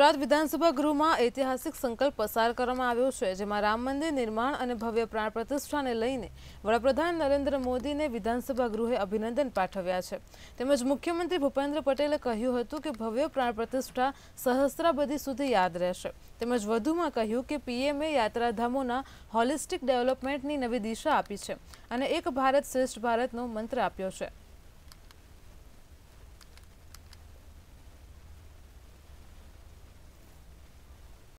ગુજરાત વિધાનસભા ગૃહમાં ઐતિહાસિક સંકલ્પ પસાર કરવામાં આવ્યો છે જેમાં રામ મંદિર નિર્માણ અને ભવ્ય પ્રાણ પ્રતિષ્ઠાને લઈને વડાપ્રધાન નરેન્દ્ર મોદીને વિધાનસભા ગૃહે અભિનંદન પાઠવ્યા છે તેમજ મુખ્યમંત્રી ભૂપેન્દ્ર પટેલે કહ્યું હતું કે ભવ્ય પ્રાણ પ્રતિષ્ઠા સહસ્ત્રાબદી સુધી યાદ રહેશે તેમજ વધુમાં કહ્યું કે પીએમએ યાત્રાધામોના હોલિસ્ટિક ડેવલપમેન્ટની નવી દિશા આપી છે અને એક ભારત શ્રેષ્ઠ ભારતનો મંત્ર આપ્યો છે